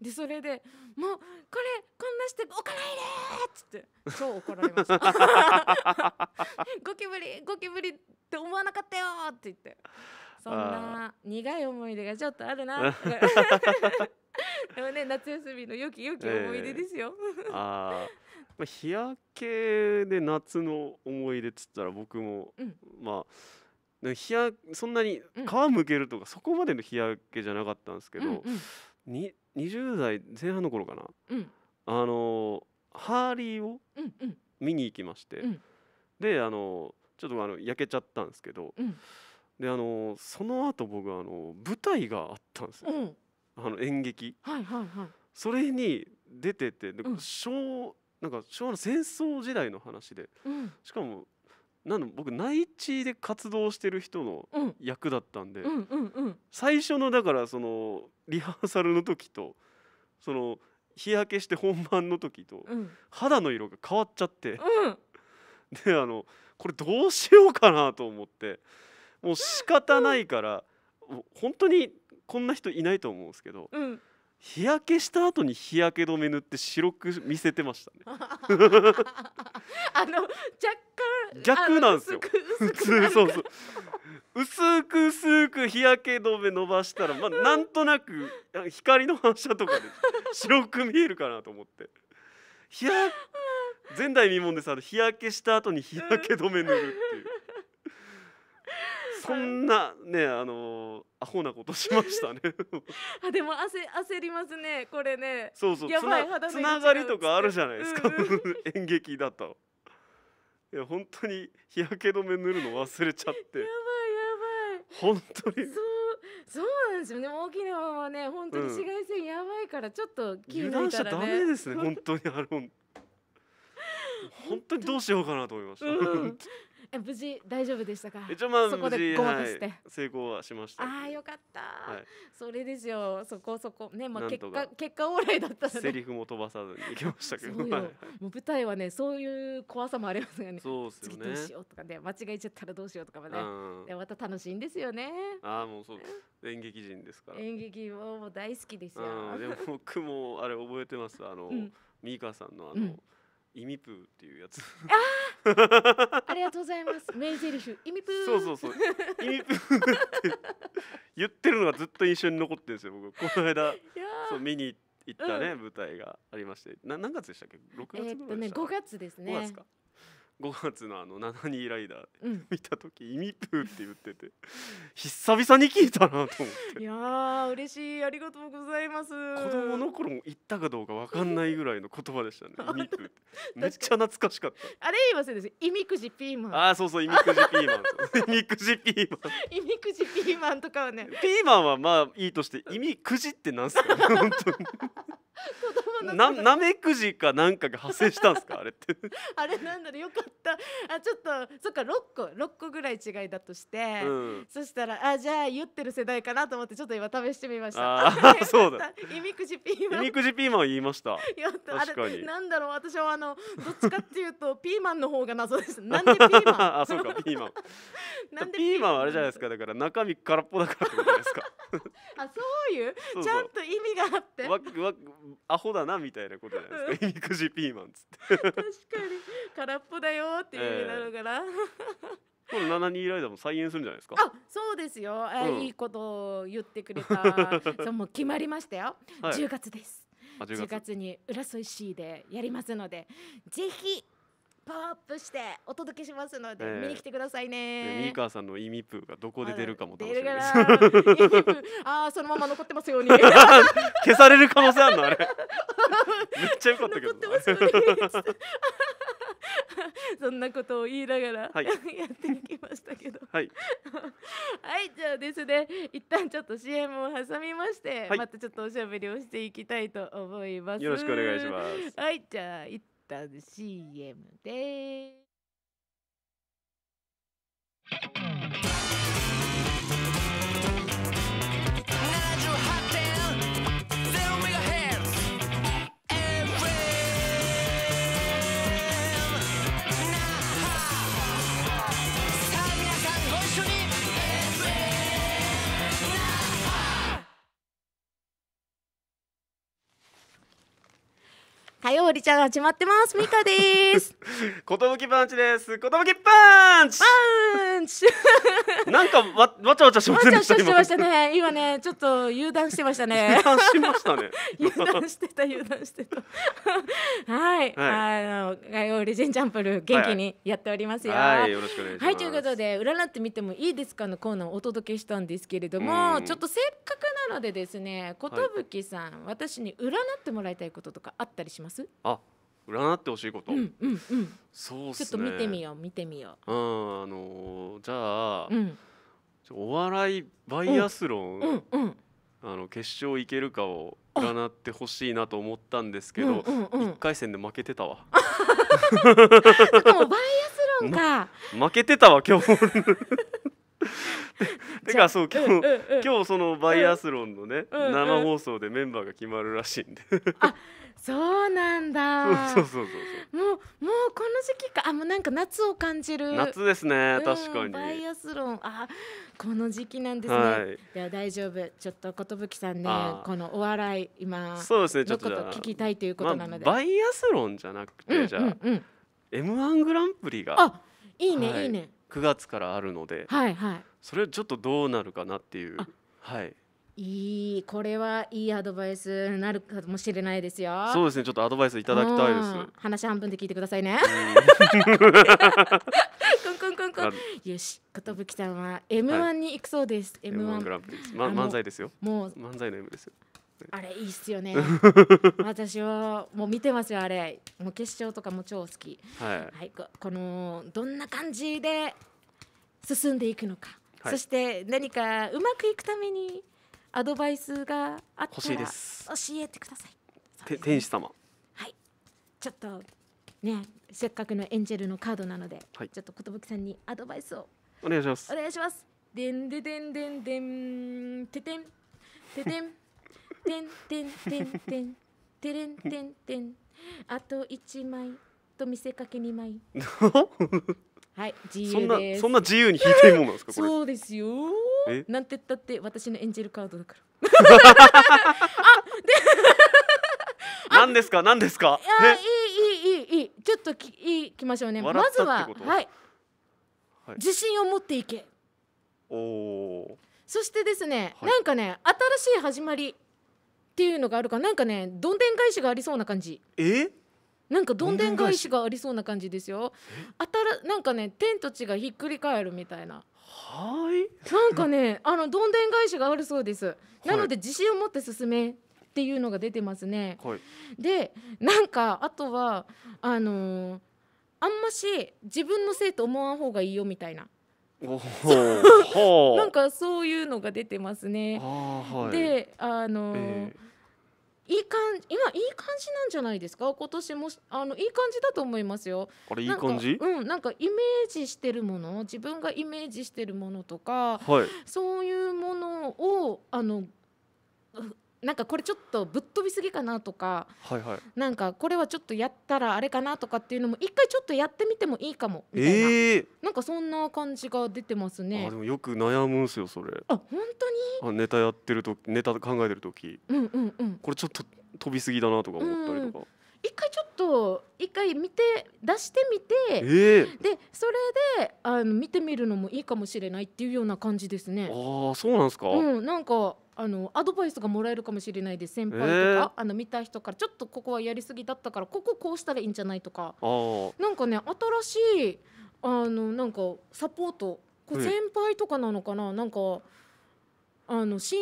でそれでもうこれこんなしておかないでっつって超怒られました ゴキブリゴキブリって思わなかったよって言ってそんな苦い思い出がちょっとあるな でもね夏休みの良き良き思い出ですよ、えー、あ まあ、日焼けで夏の思い出っつったら僕も、うん、まあ日焼そんなに皮むけるとか、うん、そこまでの日焼けじゃなかったんですけど、うんうん、20代前半の頃かな、うん、あのハーリーを見に行きまして、うんであのちょっとあの焼けちゃったんですけど、うであのその後僕あの舞台があったんですよ、うん、あの演劇、はいはいはい、それに出ててで、うん、昭なんか昭和の戦争時代の話で、うん、しかもなん僕内地で活動してる人の役だったんで、うんうんうんうん、最初のだからそのリハーサルの時とその日焼けして本番の時と、肌の色が変わっちゃって、であのこれどうしようかなと思って。もう仕方ないから、うん、本当にこんな人いないと思うんですけど、うん、日焼けした後に日焼け止め塗って白く見せてましたね あの若干逆なんですよ普通そうそう薄く薄く日焼け止め伸ばしたら、まあ、なんとなく光の反射とかで白く見えるかなと思って。日 前代未聞でさ日焼けした後に日焼け止め塗るっていうそんなねあのー、アホなことしましたね あでも焦焦りますねこれねそうそうやばい肌つながりとかあるじゃないですか、うん 演劇だといや本当に日焼け止め塗るの忘れちゃってやばいやばい本当にそうそうなんですよね沖縄はね本当に紫外線やばいからちょっと気抜いたら、ね、油断しちゃダメですね本当にあの。本当にどうしようかなと思いました、うん え無事大丈夫でしたか一応まあそこでゴールして、はい、成功はしましたああよかった、はい、それですよそこそこねまあ結果結果オーライだったのでセリフも飛ばさずにいきましたけどもう舞台はねそういう怖さもありますよねそうっすよねどうしようとかね間違えちゃったらどうしようとかもね、うまた楽しいんですよねああもうそう演劇人ですから演劇ももう大好きですよでも僕もあれ覚えてますあの、うん、ミさんのあの、うんイミプーっていうやつ。ああありがとうございます。名台詞イミプー。そうそうそう。イミプーって言ってるのがずっと印象に残ってるんですよ。僕この間そう見に行ったね、うん、舞台がありまして、な何月でしたっけ？六月えー、ね、五月ですね。5月のあの七人ライダー見た時、意味プーって言ってて久々に聞いたなと思っていや嬉しいありがとうございます子供の頃も言ったかどうか分かんないぐらいの言葉でしたね意味 プーって めっちゃ懐かしかったあれ言いませんでした意味くじピーマンあそうそう意味くじピーマン意味くじピーマン意味くじピーマンとかはねピーマンはまあいいとして意味くじってなんすか、ね、本当にななめくじかなんかが発生したんですか あれってあれなんだろうよかったあちょっとそっか6個六個ぐらい違いだとして、うん、そしたらあじゃあ言ってる世代かなと思ってちょっと今試してみましたあ そうだいみ くじピーマンいみくじピーマン言いましたやった確かになんだろう私はあのどっちかっていうとピーマンの方が謎ですなんでピーマンあそうかピーマンなんでピーマンはあれじゃないですかだから中身空っぽだからってことですかあそういうちゃんと意味があってわわアホだなみたいなことじゃないですか、いみくじピーマンつって確かに空っぽだよっていう意味なのかな、えーこの七人イダーも再演するんじゃないですか。あ、そうですよ。え、うん、いいことを言ってくれた。そうもう決まりましたよ。十、はい、月です。十月に浦添市でやりますので、ぜひパワーアップしてお届けしますので、えー、見に来てくださいね。ミカさんのイミプーがどこで出るかも楽しみです。ああそのまま残ってますように。消される可能性あるのあれ。めっちゃ良かったけど。そんなことを言いながら、はい、やってきましたけど。はい。はい、じゃあですね、一旦ちょっと CM を挟みまして、はい、またちょっとおしゃべりをしていきたいと思います。よろしくお願いします。はい、じゃあタ CM です。火曜リちゃん始まってますミカですことぶきパンチですことぶきパンチパンチなんかわわちゃわちゃしませんでしたしましたね今ねちょっと油断してましたね油断しましたね油断してた油断してたはい、はい、あの火曜リジェンジャンプル元気にやっておりますよ、はい、はい、よろしくお願いしますはいということで占ってみてもいいですかのコーナーをお届けしたんですけれどもちょっとせっかくなのでですねことぶきさん、はい、私に占ってもらいたいこととかあったりしますますあ占ってほしいこと、うんうんうん、そう、ね、ちょっと見てみよう見てみよううんあのー、じゃあ、うん、お笑いバイアスロン、うんうんうん、あの決勝いけるかを占ってほしいなと思ったんですけど、うんうんうん、回戦で負けてたわで もバイアスロンか、ま、負けてたわ今日てか そう今日、うんうん、今日そのバイアスロンのね、うんうん、生放送でメンバーが決まるらしいんであそうなんだ そうそうそうそうもうもうこの時期かあもうなんか夏を感じる夏ですね、確かにバイアスロンあこの時期なんですね、はい、や大丈夫ちょっと寿さんねこのお笑い今そうですねちょっと聞きたいということなので、まあ、バイアスロンじゃなくて、じゃあ、うんうん、m 1グランプリがあいいね、はい、いいね9月からあるので、はいはい、それちょっとどうなるかなっていう。はいいいこれはいいアドバイスになるかもしれないですよそうですねちょっとアドバイスいただきたいです、話半分で聞いてくださいね、くんくんくんくんよし寿さんは M1 に行くそうです、はい、M1, M1 グランプリです、ま、漫才ですよもう漫才の M ですよあれいいっすよね 私はもう見てますよあれもう決勝とかも超好き、はい、はい、このどんな感じで進んでいくのか、はい、そして何かうまくいくためにアドバイスがあったら教えてください、ね、天使様はいちょっとねせっかくのエンジェルのカードなので、はい、ちょっと寿さんにアドバイスをお願いしますお願いしますでんででんでんでんててんててんてんてんてんてんてれんてんてんあと1枚と見せかけ2枚 はい自そん由なですそんな自由に弾いていいものなんですかこれそうですよなんて言ったって私のエンジェルカードだから何 ですか何ですかいやいいいいいいいいちょっときいいきましょうねまずははい、はい自信を持っていけおおそしてですね、はいなんかね新しい始まりっていうのがあるかなんかねどんでん返しがありそうな感じえなんかどんでん返しがありそうな感じですよあたらなんかね天と地がひっくり返るみたいなはいなんかねあのどんでん返しがあるそうです、はい、なので自信を持って進めっていうのが出てますね、はい、でなんかあとはあのー、あんまし自分のせいと思わん方がいいよみたいな なんかそういうのが出てますね。はい、であの、えー、いい感今いい感じなんじゃないですか今年もあのいい感じだと思いますよ。あれいい感じうんなんかイメージしてるもの自分がイメージしてるものとか、はい、そういうものをあのなんかこれちょっとぶっ飛びすぎかなとか、はいはい、なんかこれはちょっとやったらあれかなとかっていうのも一回ちょっとやってみてもいいかもみたいな、えー、なんかそんな感じが出てますねあでもよく悩むんすよそれあ本当にあネタやってるとネタ考えてる時、うんうんうん、これちょっと飛びすぎだなとか思ったりとか、うん、一回ちょっと一回見て出してみて、えー、でそれであの見てみるのもいいかもしれないっていうような感じですねああそうなんですかうんなんかあのアドバイスがもらえるかもしれないです先輩とか、えーあの見た人からちょっとここはやりすぎだったからこここうしたらいいんじゃないとか何なんかね新しいあのなんかサポートこう先輩とかなのかな、なんかあの新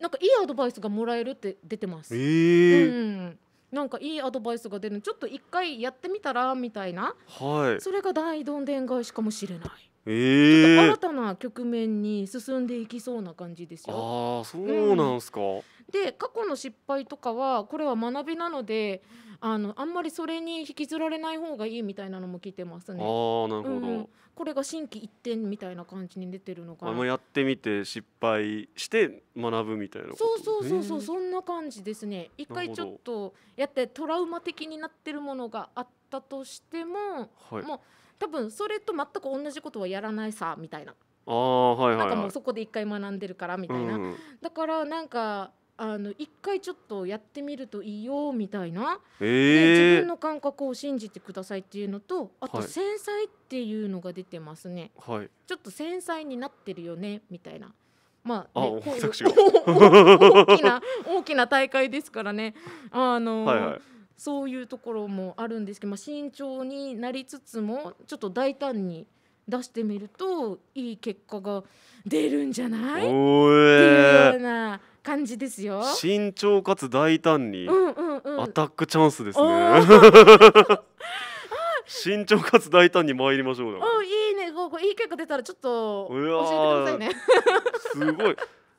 なんかいいアドバイスがもらえるって出てます。えうんなんかいいアドバイスが出るちょっと一回やってみたらみたいなはいそれが大どんでん返しかもしれないえー、新たな局面に進んでいきそうな感じですよ。あそうなんすか、うん、で過去の失敗とかはこれは学びなのであのあんまりそれに引きずられない方がいいみたいなのも聞いてますね。あなるほど、うん、これが心機一転みたいな感じに出てるのかな。やってみて失敗して学ぶみたいなそうそうそうそうそんな感じですね。一回ちょっとやってトラウマ的になってるものがあったとしても、はい、もう多分それと全く同じことはやらないさみたいなあ、はいはいはい、なんかもうそこで一回学んでるからみたいな、うんだからなんかあの一回ちょっとやってみるといいよみたいな、えー、自分の感覚を信じてくださいっていうのとあと繊細っていうのが出てますね、はい、ちょっと繊細になってるよねみたいな。まあ、ね、あ 大きな大きな大会ですからね。あのはいはいそういうところもあるんですけど、まあ、慎重になりつつもちょっと大胆に出してみるといい結果が出るんじゃないっていうような感じですよ。慎重かつ大胆に、うんうんうん、アタックチャンスですね。慎重かつ大胆に参りましょうおいいねこういい結果出たらちょっと教えてくださいねすごい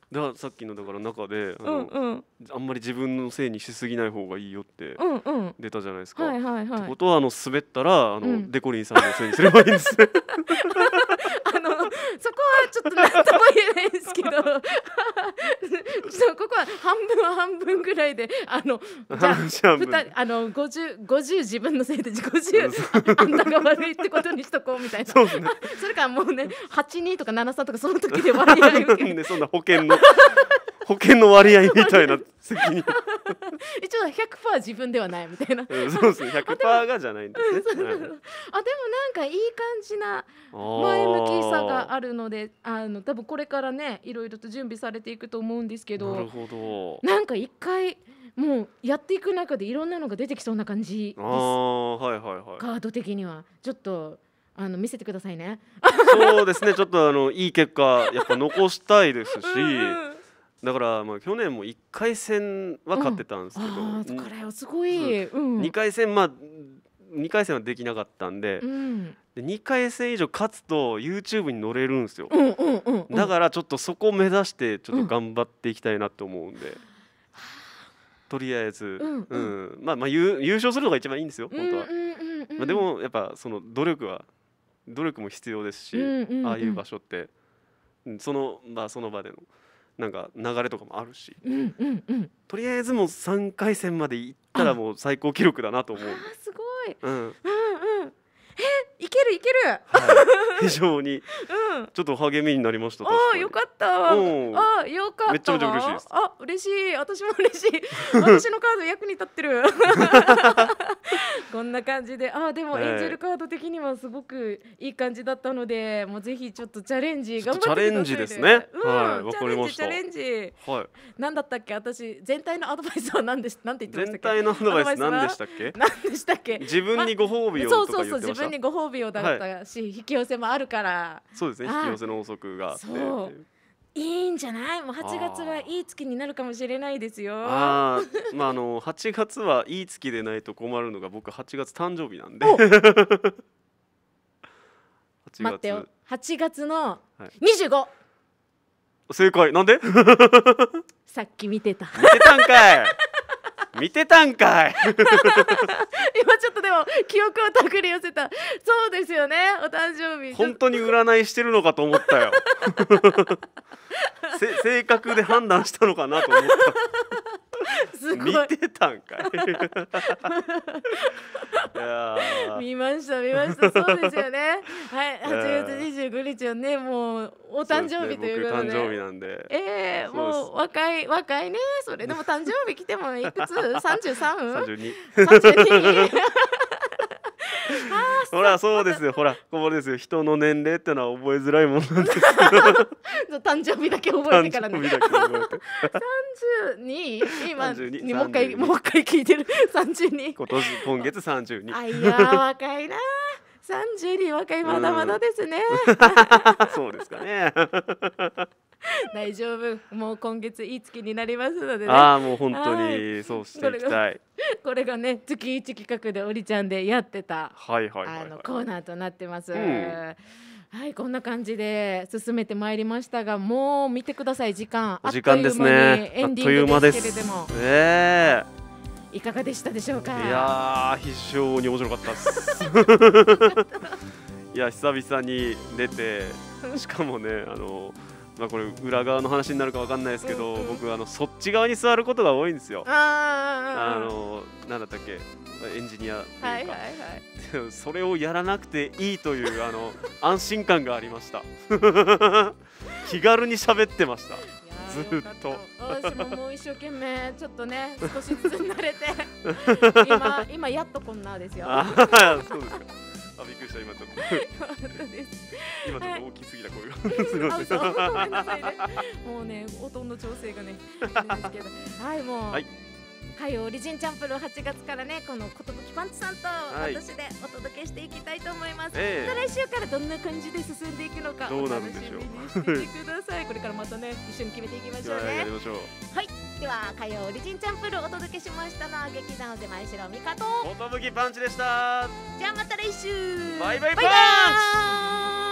だからさっきのだから中であの、うんうん、あんまり自分のせいにしすぎない方がいいよって出たじゃないですか。うんうんはいはいはい、ってことはあの滑ったらあの、うん、デコリンさんのせいにすればいいんです あのそこはちょっと何とも言えないんですけどそうここは半分は半分ぐらいであのじゃああの 50, 50自分のせいで50あんたが悪いってことにしとこうみたいなそう、ね、それからもうね82とか73とかその時で割合を受けるんでそんな保険の保険の割合みたいな責任 一応100%自分ではないみたいな、うん、そうですね100%がじゃないんですね、うん、そあでもなんかいい感じな前向きさがあるのであの多分これからねいろいろと準備されていくと思うんですけどなるほどなんか一回もうやっていく中でいろんなのが出てきそうな感じですあはいはいはいカード的にはちょっとあの見せてくださいねそうですねちょっとあのいい結果やっぱ残したいですし、うんだからまあ去年も1回戦は勝ってたんですけど、うん、これすごい、うん、2回戦まあ2回戦はできなかったんでうん、で2回戦以上勝つと YouTube に乗れるんですよ、うんうんうんうん、だからちょっとそこを目指してちょっと頑張っていきたいなと思うんで、うん、とりあえず、うん、うん、まあまあ優勝するのが一番いいんですよ本当は、うんうんうんうん、まあ、でもやっぱその努力は努力も必要ですし、ああいう場所ってその場その場でのなんか流れとかもあるし、とりあえずもう3回戦まで行ったらもう最高記録だなと思う。すごい、うん、いけるいける、はい、非常に、うん、ちょっと励みになりましたあよかったあよかったあ嬉しい私も嬉しい 私のカード役に立ってる こんな感じであでもエンジェルカード的にはすごくいい感じだったので、もうぜひちょっとチャレンジ頑張ってチャレンジですね、うん、はいわかりましたチャレンジはいなだったっけ私全体のアドバイスは何でしなんて言ってましたっけ全体のアドバイス何でしたっけ何でしたっけ自分にご褒美をそうそうそう自分にご褒美帯をだったし、はい、引き寄せもあるからそうですね引き寄せの法則があっていいんじゃないもう8月はいい月になるかもしれないですよあまああの8月はいい月でないと困るのが僕8月誕生日なんで 待ってよ8月の 25!、はい、正解なんで さっき見てた見てたんかい見てたんかい 今ちょっとでも記憶をたぐり寄せたそうですよねお誕生日本当に占いしてるのかと思ったよ 性格で判断したのかなと思った すご見いてたんかいいや見ました見ましたそうですよね はい8月25日はねもうお誕生日ということでそね僕誕生日なんでええもう若い若いねそれでも誕生日来てもいくつ 33? 32 32 ほらそうですよほらこぼれですよ人の年齢ってのは覚えづらいもんなんですけど 誕生日だけ覚えてからね32 今32もう一回もう一回聞いてる32今年今月32あいや若いな32若いまだまだですね、うん、そうですかね 大丈夫もう今月いい月になりますので、ね、ああもう本当にそうしていきたいこれがね月一企画でおりちゃんでやってた、はいはい、あのコーナーとなってます、うん、はいこんな感じで進めてまいりましたがもう見てください時間時間ですねあっという間ですけれどもええーいかがでしたでしょうかいや非常に面白かったです いや久々に出てしかもねあのまあ、これ裏側の話になるかわかんないですけど、うんうん、僕あのそっち側に座ることが多いんですよ。あのなんだったっけエンジニアというか、はいはいはい、それをやらなくていいという あの安心感がありました 気軽に喋ってましたずっと私ももう一生懸命ちょっとね少しずつ慣れて今今やっとこんなですよそうですかりした今ちょっと 今ちょっと大きすぎた声が、すみませんごめんなさいねもうね音の調整がねですけどはいもうはい火曜オリジンチャンプルー8月からねこのことぶきパンチさんと私でお届けしていきたいと思います、はい来週からどんな感じで進んでいくのかどうなるんでしょうこれからまたね一緒に決めていきましょうねはいでは火曜オリジンチャンプルお届けしましたのは劇団で前城美香と音武パンチでしたじゃあまた来週バイバイパンチ